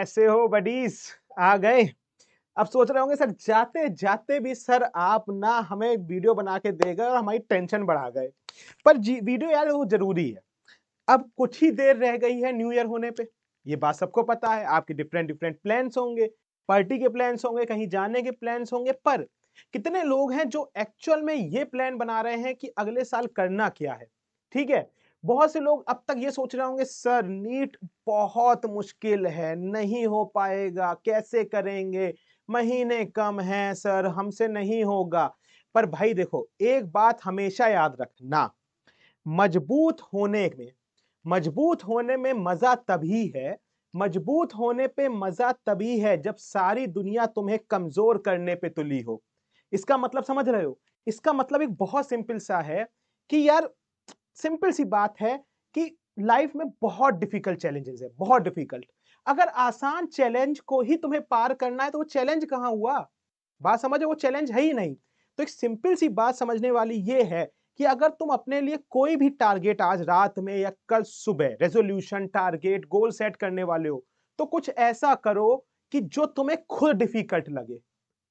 कैसे हो बडीज आ गए अब सोच रहे होंगे सर जाते जाते भी सर आप ना हमें वीडियो बना के दे गए और हमारी टेंशन बढ़ा गए पर जी वीडियो यार वो जरूरी है अब कुछ ही देर रह गई है न्यू ईयर होने पे ये बात सबको पता है आपके डिफरेंट डिफरेंट प्लान्स होंगे पार्टी के प्लान्स होंगे कहीं जाने के प्लान्स होंगे पर कितने लोग हैं जो एक्चुअल में ये प्लान बना रहे हैं कि अगले साल करना क्या है ठीक है बहुत से लोग अब तक ये सोच रहे होंगे सर नीट बहुत मुश्किल है नहीं हो पाएगा कैसे करेंगे महीने कम हैं सर हमसे नहीं होगा पर भाई देखो एक बात हमेशा याद रखना मजबूत होने में मजबूत होने में मज़ा तभी है मजबूत होने पे मज़ा तभी है जब सारी दुनिया तुम्हें कमज़ोर करने पे तुली हो इसका मतलब समझ रहे हो इसका मतलब एक बहुत सिंपल सा है कि यार सिंपल सी बात है कि लाइफ में बहुत डिफिकल्ट चैलेंजेस है बहुत डिफिकल्ट अगर आसान चैलेंज को ही तुम्हें पार करना है तो वो चैलेंज कहाँ हुआ बात समझो वो चैलेंज है ही नहीं तो एक सिंपल सी बात समझने वाली ये है कि अगर तुम अपने लिए कोई भी टारगेट आज रात में या कल सुबह रेजोल्यूशन टारगेट गोल सेट करने वाले हो तो कुछ ऐसा करो कि जो तुम्हें खुद डिफिकल्ट लगे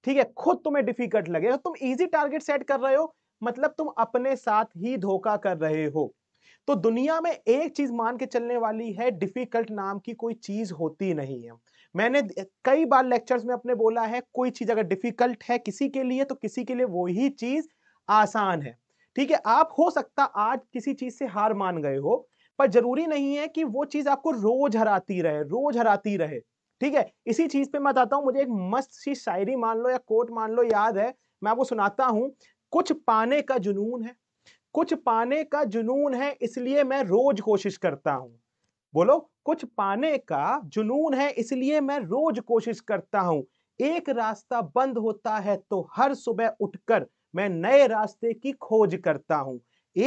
ठीक है खुद तुम्हें डिफिकल्ट लगे तो तुम इजी टारगेट सेट कर रहे हो मतलब तुम अपने साथ ही धोखा कर रहे हो तो दुनिया में एक चीज मान के चलने वाली है डिफिकल्ट नाम की कोई चीज होती नहीं है मैंने कई बार लेक्चर्स में अपने बोला है कोई चीज अगर डिफिकल्ट है किसी के लिए तो किसी के लिए वही चीज आसान है ठीक है आप हो सकता आज किसी चीज से हार मान गए हो पर जरूरी नहीं है कि वो चीज आपको रोज हराती रहे रोज हराती रहे ठीक है इसी चीज पे मैं बताता हूं मुझे एक मस्त सी शायरी मान लो या कोट मान लो याद है मैं आपको सुनाता हूँ कुछ पाने का जुनून है कुछ पाने का जुनून है इसलिए मैं रोज कोशिश करता हूं बोलो कुछ पाने का जुनून है इसलिए मैं रोज कोशिश करता हूं एक रास्ता बंद होता है तो हर सुबह उठकर मैं नए रास्ते की खोज करता हूं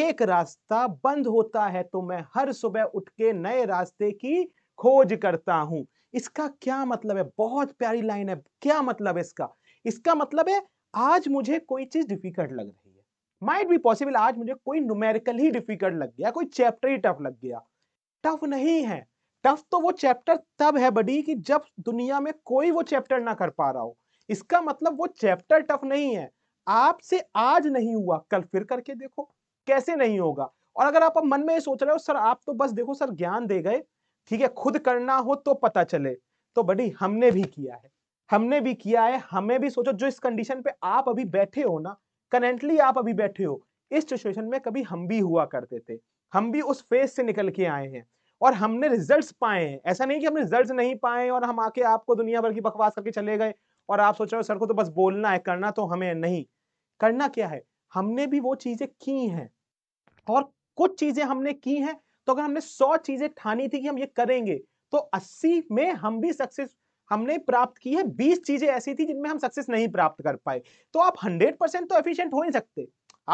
एक रास्ता बंद होता है तो मैं हर सुबह उठ के नए रास्ते की खोज करता हूं इसका क्या मतलब है बहुत प्यारी लाइन है क्या मतलब है इसका इसका मतलब है आज मुझे कोई चीज डिफिकल्ट लग रही है माइट भी पॉसिबल आज मुझे कोई न्यूमेरिकल ही डिफिकल्ट लग गया कोई चैप्टर ही टफ लग गया टफ नहीं है टफ तो वो चैप्टर तब है बडी कि जब दुनिया में कोई वो चैप्टर ना कर पा रहा हो इसका मतलब वो चैप्टर टफ नहीं है आपसे आज नहीं हुआ कल फिर करके देखो कैसे नहीं होगा और अगर आप मन में ये सोच रहे हो सर आप तो बस देखो सर ज्ञान दे गए ठीक है खुद करना हो तो पता चले तो बड़ी हमने भी किया है हमने भी किया है हमें भी सोचो जो इस कंडीशन पे आप अभी बैठे हो ना करेंटली आप अभी बैठे हो इस सिचुएशन में कभी हम भी हुआ करते थे हम भी उस फेज से निकल के आए हैं और हमने रिजल्ट्स पाए हैं ऐसा नहीं कि हमने रिजल्ट्स नहीं पाए और हम आके आपको दुनिया भर की बकवास करके चले गए और आप सोच रहे हो सर को तो बस बोलना है करना तो हमें नहीं करना क्या है हमने भी वो चीजें की हैं और कुछ चीजें हमने की हैं तो अगर हमने सौ चीजें ठानी थी कि हम ये करेंगे तो अस्सी में हम भी सक्सेस हमने प्राप्त की है बीस चीजें ऐसी थी जिनमें हम सक्सेस नहीं प्राप्त कर पाए तो आप हंड्रेड परसेंट तो एफिशिएंट हो नहीं सकते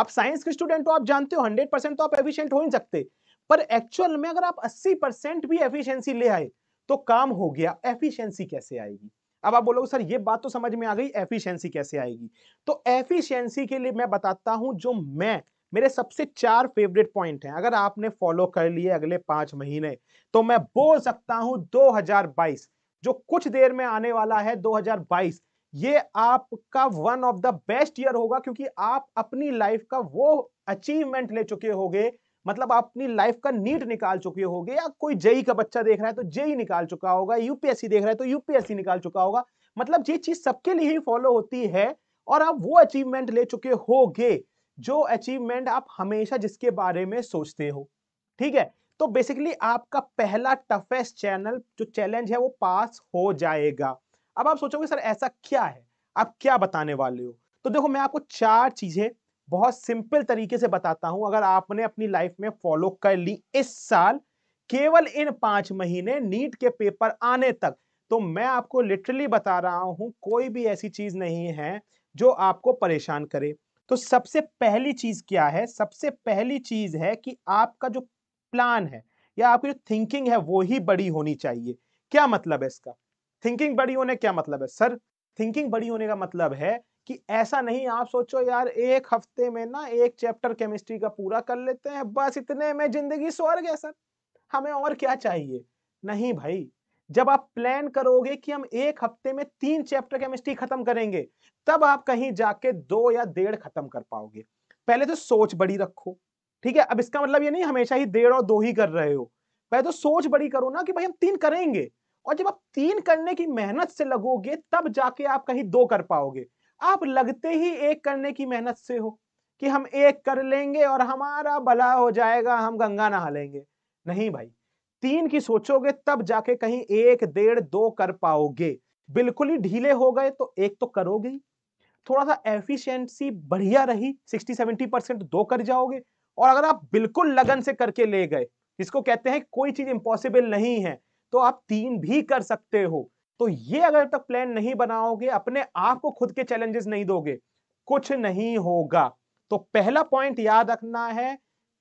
आप साइंस के स्टूडेंट हो आप जानते हो हंड्रेड परसेंट तो आप एफिशिएंट हो नहीं सकते पर एक्चुअल में अगर आप अस्सी परसेंट भी एफिशियंसी ले आए तो काम हो गया एफिशियंसी कैसे आएगी अब आप बोलोगे सर ये बात तो समझ में आ गई एफिशियंसी कैसे आएगी तो एफिशियंसी के लिए मैं बताता हूं जो मैं मेरे सबसे चार फेवरेट पॉइंट हैं अगर आपने फॉलो कर लिए अगले पांच महीने तो मैं बोल सकता हूं 2022 जो कुछ देर में आने वाला है 2022 ये आपका one of the best year होगा क्योंकि आप अपनी लाइफ का वो अचीवमेंट ले चुके होगे मतलब आप अपनी लाइफ का नीट निकाल चुके होगे या कोई जेई का बच्चा देख रहा है तो जेई निकाल चुका होगा यूपीएससी देख रहा है तो यूपीएससी निकाल चुका होगा मतलब ये चीज सबके लिए ही फॉलो होती है और आप वो अचीवमेंट ले चुके होगे जो अचीवमेंट आप हमेशा जिसके बारे में सोचते हो ठीक है तो बेसिकली आपका पहला टफेस्ट चैनल जो चैलेंज है वो पास हो जाएगा अब आप सोचोगे सर ऐसा क्या है आप क्या बताने वाले हो तो देखो मैं आपको चार चीजें बहुत सिंपल तरीके से बताता हूं अगर आपने अपनी लाइफ में फॉलो कर ली इस साल केवल इन पांच महीने नीट के पेपर आने तक तो मैं आपको लिटरली बता रहा हूं कोई भी ऐसी चीज नहीं है जो आपको परेशान करे तो सबसे पहली चीज क्या है सबसे पहली चीज है कि आपका जो प्लान है या आपकी जो थिंकिंग है वो ही बड़ी होनी चाहिए क्या मतलब है इसका थिंकिंग बड़ी होने क्या मतलब है सर थिंकिंग बड़ी होने का मतलब है कि ऐसा नहीं आप सोचो यार एक हफ्ते में ना एक चैप्टर केमिस्ट्री का पूरा कर लेते हैं बस इतने में जिंदगी स्वर्ग है सर हमें और क्या चाहिए नहीं भाई जब आप प्लान करोगे कि हम एक हफ्ते में तीन चैप्टर केमिस्ट्री खत्म करेंगे तब आप कहीं जाके दो या डेढ़ खत्म कर पाओगे पहले तो सोच बड़ी रखो ठीक है अब इसका मतलब ये नहीं हमेशा ही डेढ़ और दो ही कर रहे हो पहले तो सोच बड़ी करो ना कि भाई हम तीन करेंगे और जब आप तीन करने की मेहनत से लगोगे तब जाके आप कहीं दो कर पाओगे आप लगते ही एक करने की मेहनत से हो कि हम एक कर लेंगे और हमारा भला हो जाएगा हम गंगा नहा लेंगे नहीं भाई तीन की सोचोगे तब जाके कहीं एक डेढ़ दो कर पाओगे बिल्कुल ही ढीले हो गए तो एक तो करोगे ही थोड़ा सा एफिशिएंसी बढ़िया रही सिक्सटी सेवेंटी परसेंट दो कर जाओगे और अगर आप बिल्कुल लगन से करके ले गए जिसको कहते हैं कोई चीज इम्पॉसिबल नहीं है तो आप तीन भी कर सकते हो तो ये अगर तक प्लान नहीं बनाओगे अपने आप को खुद के चैलेंजेस नहीं दोगे कुछ नहीं होगा तो पहला पॉइंट याद रखना है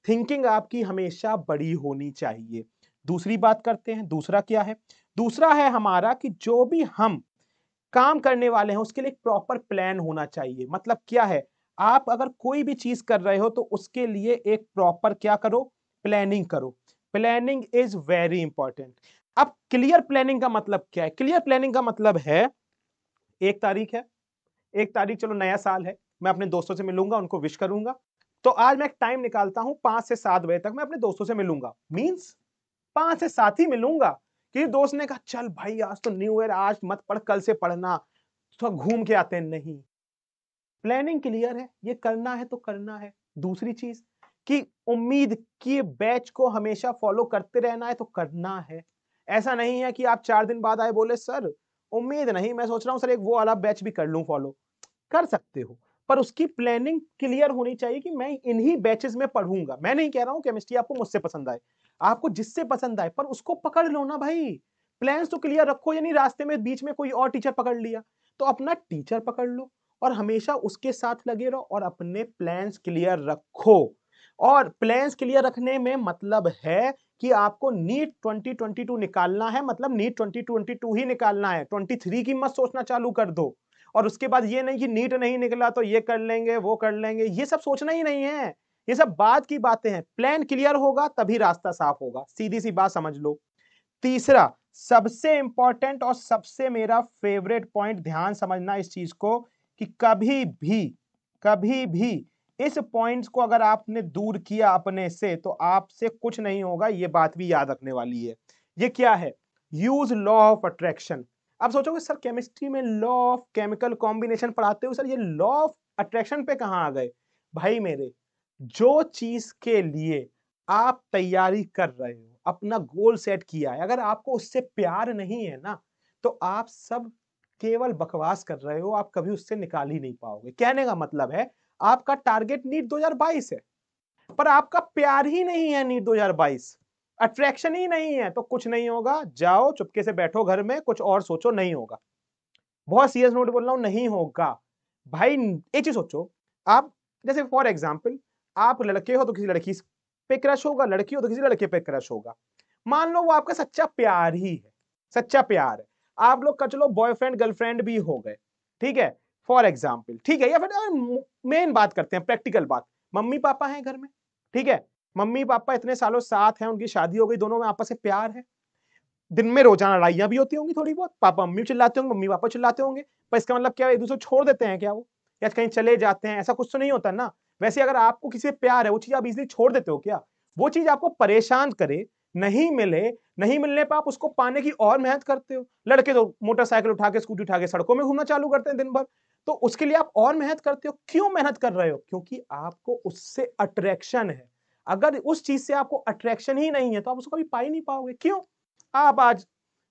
थिंकिंग आपकी हमेशा बड़ी होनी चाहिए दूसरी बात करते हैं दूसरा क्या है दूसरा है हमारा कि जो भी हम काम करने वाले हैं उसके लिए एक प्रॉपर प्लान होना चाहिए मतलब क्या है आप अगर कोई भी चीज कर रहे हो तो उसके लिए एक प्रॉपर क्या करो प्लानिंग करो प्लानिंग इज वेरी इंपॉर्टेंट अब क्लियर प्लानिंग का मतलब क्या है क्लियर प्लानिंग का मतलब है एक तारीख है एक तारीख चलो नया साल है मैं अपने दोस्तों से मिलूंगा उनको विश करूंगा तो आज मैं एक टाइम निकालता हूं पांच से सात बजे तक मैं अपने दोस्तों से मिलूंगा मीन्स पांच से सात ही मिलूंगा कि दोस्त ने कहा चल भाई आज तो न्यू ईयर आज मत पढ़ कल से पढ़ना थोड़ा तो घूम के आते हैं नहीं प्लानिंग क्लियर है ये करना है तो करना है दूसरी चीज कि उम्मीद किए बैच को हमेशा फॉलो करते रहना है तो करना है ऐसा नहीं है कि आप चार दिन बाद आए बोले सर उम्मीद नहीं मैं सोच रहा हूँ सर एक वो वाला बैच भी कर लू फॉलो कर सकते हो पर उसकी प्लानिंग क्लियर होनी चाहिए कि मैं इन्हीं बैचेस में पढ़ूंगा मैं नहीं कह रहा हूँ केमिस्ट्री आपको मुझसे पसंद आए आपको जिससे पसंद आए पर उसको पकड़ लो ना भाई प्लान तो क्लियर रखो यानी रास्ते में बीच में कोई और टीचर पकड़ लिया तो अपना टीचर पकड़ लो और हमेशा उसके साथ लगे रहो और अपने प्लान्स क्लियर रखो और प्लान्स क्लियर रखने में मतलब है कि आपको नीट 2022 निकालना है मतलब नीट 2022 ही निकालना है 23 की मत सोचना चालू कर दो और उसके बाद ये नहीं कि नीट नहीं निकला तो ये कर लेंगे वो कर लेंगे ये सब सोचना ही नहीं है ये सब बात की बातें हैं प्लान क्लियर होगा तभी रास्ता साफ होगा सीधी सी बात समझ लो तीसरा सबसे इंपॉर्टेंट और सबसे मेरा फेवरेट पॉइंट ध्यान समझना इस चीज को कि कभी भी कभी भी इस पॉइंट्स को अगर आपने दूर किया अपने से तो आपसे कुछ नहीं होगा ये बात भी याद रखने वाली है ये क्या है यूज लॉ ऑफ अट्रैक्शन आप सोचोगे सर केमिस्ट्री में लॉ ऑफ केमिकल कॉम्बिनेशन पढ़ाते हो सर ये लॉ ऑफ अट्रैक्शन पे कहाँ आ गए भाई मेरे जो चीज के लिए आप तैयारी कर रहे हो अपना गोल सेट किया है अगर आपको उससे प्यार नहीं है ना तो आप सब केवल बकवास कर रहे हो आप कभी उससे निकाल ही नहीं पाओगे कहने का मतलब है आपका टारगेट नीट 2022 है पर आपका प्यार ही नहीं है नीट 2022 अट्रैक्शन ही नहीं है तो कुछ नहीं होगा जाओ चुपके से बैठो घर में कुछ और सोचो नहीं होगा बहुत सीरियस नोट बोल रहा हूँ नहीं होगा भाई एक चीज सोचो आप जैसे फॉर एग्जाम्पल आप लड़के हो तो किसी लड़की पे क्रश होगा लड़की हो तो किसी लड़के पे क्रश होगा मान लो वो आपका सच्चा प्यार ही है सच्चा प्यार है आप लोग का चलो बॉयफ्रेंड गर्लफ्रेंड भी हो गए ठीक है फॉर एग्जाम्पल ठीक है या फिर मेन बात करते हैं प्रैक्टिकल बात मम्मी पापा हैं घर में ठीक है मम्मी पापा इतने सालों साथ हैं उनकी शादी हो गई दोनों में आपस में प्यार है दिन में रोजाना लड़ाइयां भी होती होंगी थोड़ी बहुत पापा मम्मी चिल्लाते होंगे मम्मी पापा चिल्लाते होंगे पर इसका मतलब क्या है एक दूसरे छोड़ देते हैं क्या वो या कहीं चले जाते हैं ऐसा कुछ तो नहीं होता ना वैसे अगर आपको किसी प्यार है वो चीज़ आप इजली छोड़ देते हो क्या वो चीज़ आपको परेशान करे नहीं मिले नहीं मिलने पर आप उसको पाने की और मेहनत करते हो लड़के तो मोटरसाइकिल उठा के स्कूटी उठा के सड़कों में घूमना चालू करते हैं दिन भर तो उसके लिए आप और मेहनत करते हो क्यों मेहनत कर रहे हो क्योंकि आपको उससे अट्रैक्शन है अगर उस चीज से आपको अट्रैक्शन ही नहीं है तो आप उसको कभी पा ही नहीं पाओगे क्यों आप आज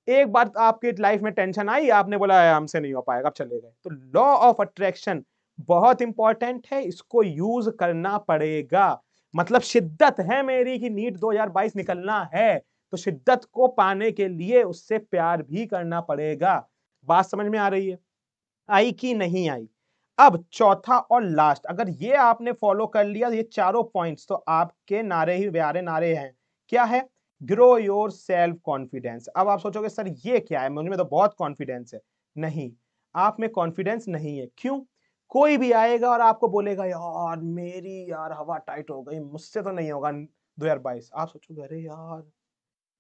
एक बार आपके लाइफ में टेंशन आई आपने बोला हमसे नहीं हो पाएगा आप चले गए तो लॉ ऑफ अट्रैक्शन बहुत इंपॉर्टेंट है इसको यूज करना पड़ेगा मतलब शिद्दत है मेरी कि नीट 2022 निकलना है तो शिद्दत को पाने के लिए उससे प्यार भी करना पड़ेगा बात समझ में आ रही है आई कि नहीं आई अब चौथा और लास्ट अगर ये आपने फॉलो कर लिया ये चारों पॉइंट्स तो आपके नारे ही प्यारे नारे हैं क्या है ग्रो योर सेल्फ कॉन्फिडेंस अब आप सोचोगे सर ये क्या है मुझ में तो बहुत कॉन्फिडेंस है नहीं आप में कॉन्फिडेंस नहीं है क्यों कोई भी आएगा और आपको बोलेगा यार मेरी यार हवा टाइट हो गई मुझसे तो नहीं होगा दो हजार बाईस आप सोचोगे अरे यार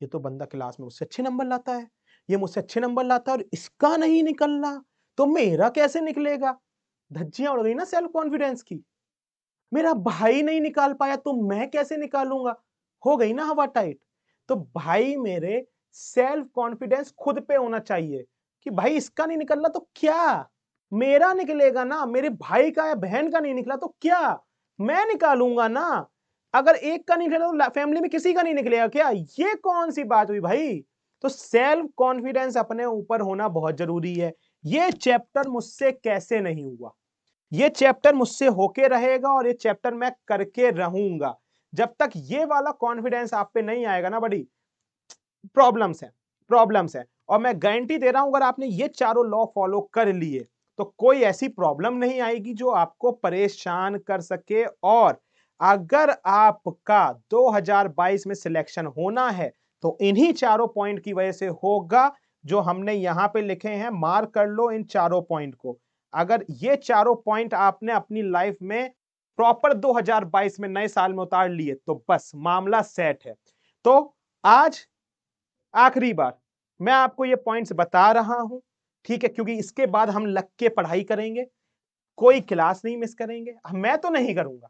ये तो बंदा क्लास में मुझसे अच्छे नंबर लाता है ये मुझसे अच्छे नंबर लाता है और इसका नहीं निकल रहा तो मेरा कैसे निकलेगा धज्जियां उड़ गई ना सेल्फ कॉन्फिडेंस की मेरा भाई नहीं निकाल पाया तो मैं कैसे निकालूंगा हो गई ना हवा टाइट तो भाई मेरे सेल्फ कॉन्फिडेंस खुद पे होना चाहिए कि भाई इसका नहीं निकलना तो क्या मेरा निकलेगा ना मेरे भाई का या बहन का नहीं निकला तो क्या मैं निकालूंगा ना अगर एक का नहीं निकला तो फैमिली में किसी का नहीं निकलेगा क्या ये कौन सी बात हुई भाई तो सेल्फ कॉन्फिडेंस अपने ऊपर होना बहुत जरूरी है ये चैप्टर मुझसे कैसे नहीं हुआ ये चैप्टर मुझसे होके रहेगा और ये चैप्टर मैं करके रहूंगा जब तक ये वाला कॉन्फिडेंस आप पे नहीं आएगा ना बड़ी प्रॉब्लम्स है प्रॉब्लम्स है और मैं गारंटी दे रहा हूं अगर आपने ये चारों लॉ फॉलो कर लिए तो कोई ऐसी प्रॉब्लम नहीं आएगी जो आपको परेशान कर सके और अगर आपका 2022 में सिलेक्शन होना है तो इन्हीं चारों पॉइंट की वजह से होगा जो हमने यहां पे लिखे हैं मार कर लो इन चारों पॉइंट को अगर ये चारों पॉइंट आपने अपनी लाइफ में प्रॉपर 2022 में नए साल में उतार लिए तो बस मामला सेट है तो आज आखिरी बार मैं आपको ये पॉइंट्स बता रहा हूं ठीक है क्योंकि इसके बाद हम लग के पढ़ाई करेंगे कोई क्लास नहीं मिस करेंगे मैं तो नहीं करूंगा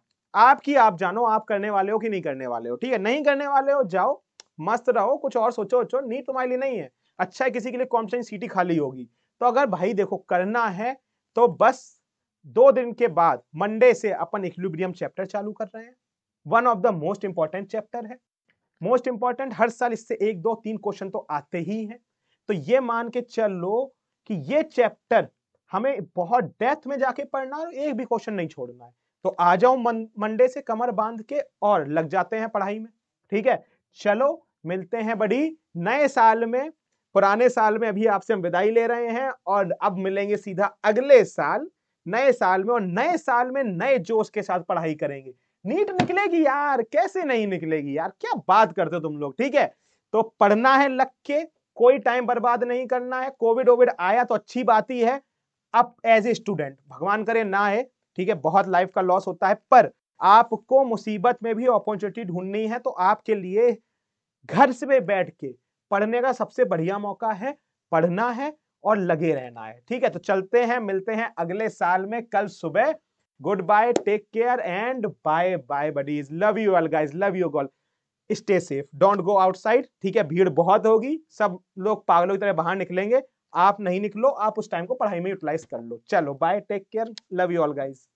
आपकी आप जानो आप करने वाले हो कि नहीं करने वाले हो ठीक है नहीं करने वाले हो जाओ मस्त रहो कुछ और सोचो सोचो नहीं तुम्हारे लिए नहीं है अच्छा है किसी के लिए कॉम्पिटेशन सीटी खाली होगी तो अगर भाई देखो करना है तो बस दो दिन के बाद मंडे से अपन इक्विलिब्रियम चैप्टर चालू कर रहे हैं one of the most important chapter है मोस्ट इंपॉर्टेंट हर साल इससे एक दो तीन क्वेश्चन तो आते ही हैं तो ये मान के चलो कि ये चैप्टर हमें बहुत डेप्थ में जाके पढ़ना और एक भी क्वेश्चन नहीं छोड़ना है तो आ जाओ मंडे से कमर बांध के और लग जाते हैं पढ़ाई में ठीक है चलो मिलते हैं बड़ी नए साल में पुराने साल में अभी आपसे हम विदाई ले रहे हैं और अब मिलेंगे सीधा अगले साल नए साल में और नए साल में नए जोश के साथ पढ़ाई करेंगे नीट निकलेगी यार कैसे नहीं निकलेगी यार क्या बात करते हो तुम लोग ठीक है तो पढ़ना है लग के कोई टाइम बर्बाद नहीं करना है कोविड ओविड आया तो अच्छी बात ही है अब एज ए स्टूडेंट भगवान करे ना है ठीक है बहुत लाइफ का लॉस होता है पर आपको मुसीबत में भी अपॉर्चुनिटी ढूंढनी है तो आपके लिए घर से बैठ के पढ़ने का सबसे बढ़िया मौका है पढ़ना है और लगे रहना है ठीक है तो चलते हैं मिलते हैं अगले साल में कल सुबह good bye take care and bye bye buddies love you all guys love you all stay safe don't go outside ठीक है भीड़ बहुत होगी सब लोग पागलों की तरह बाहर निकलेंगे आप नहीं निकलो आप उस टाइम को पढ़ाई में यूटिलाइज कर लो चलो bye take care love you all guys